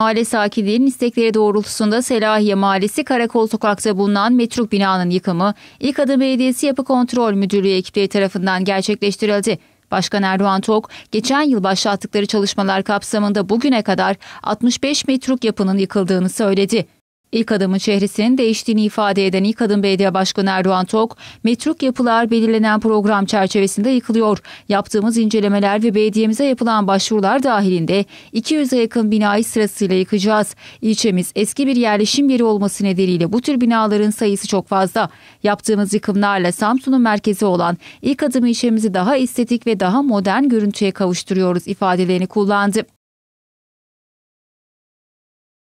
Mahalle sakinlerinin istekleri doğrultusunda Selahiye Mahallesi Karakol Sokak'ta bulunan metruk binanın yıkımı İlk Adım Belediyesi Yapı Kontrol Müdürlüğü ekipleri tarafından gerçekleştirildi. Başkan Erdoğan Tok, geçen yıl başlattıkları çalışmalar kapsamında bugüne kadar 65 metruk yapının yıkıldığını söyledi. İlk adımın çehresinin değiştiğini ifade eden İlk Adım Belediye Başkanı Erdoğan Tok, metruk yapılar belirlenen program çerçevesinde yıkılıyor. Yaptığımız incelemeler ve belediyemize yapılan başvurular dahilinde 200'e yakın binayı sırasıyla yıkacağız. İlçemiz eski bir yerleşim yeri olması nedeniyle bu tür binaların sayısı çok fazla. Yaptığımız yıkımlarla Samsun'un merkezi olan İlk Adım ilçemizi daha estetik ve daha modern görüntüye kavuşturuyoruz ifadelerini kullandı.